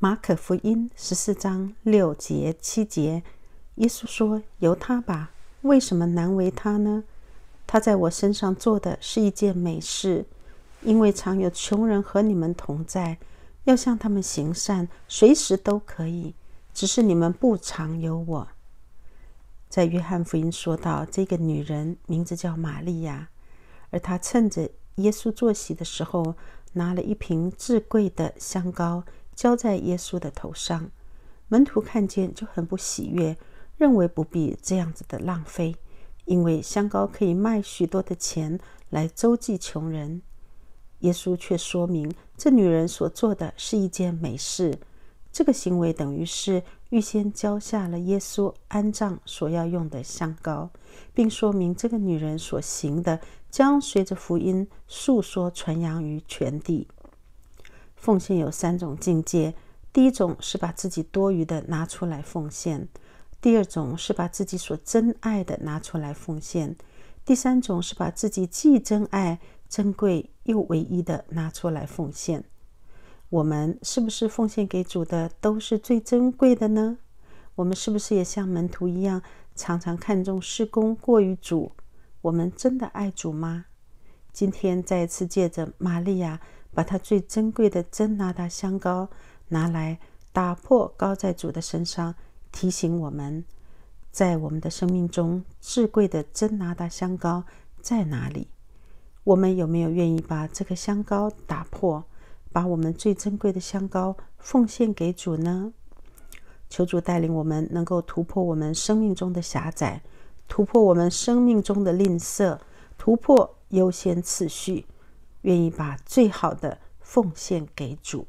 马可福音十四章六节七节，耶稣说：“由他吧，为什么难为他呢？他在我身上做的是一件美事，因为常有穷人和你们同在，要向他们行善，随时都可以，只是你们不常有我。”在约翰福音说到这个女人，名字叫玛利亚，而她趁着耶稣坐席的时候，拿了一瓶至贵的香膏。浇在耶稣的头上，门徒看见就很不喜悦，认为不必这样子的浪费，因为香膏可以卖许多的钱来周济穷人。耶稣却说明，这女人所做的是一件美事，这个行为等于是预先交下了耶稣安葬所要用的香膏，并说明这个女人所行的将随着福音诉说传扬于全地。奉献有三种境界：第一种是把自己多余的拿出来奉献；第二种是把自己所珍爱的拿出来奉献；第三种是把自己既珍爱、珍贵又唯一的拿出来奉献。我们是不是奉献给主的都是最珍贵的呢？我们是不是也像门徒一样，常常看重施工过于主？我们真的爱主吗？今天再次借着玛利亚。把他最珍贵的真拿达香膏拿来打破，高在主的身上，提醒我们，在我们的生命中，至贵的真拿达香膏在哪里？我们有没有愿意把这个香膏打破，把我们最珍贵的香膏奉献给主呢？求主带领我们，能够突破我们生命中的狭窄，突破我们生命中的吝啬，突破优先次序。愿意把最好的奉献给主。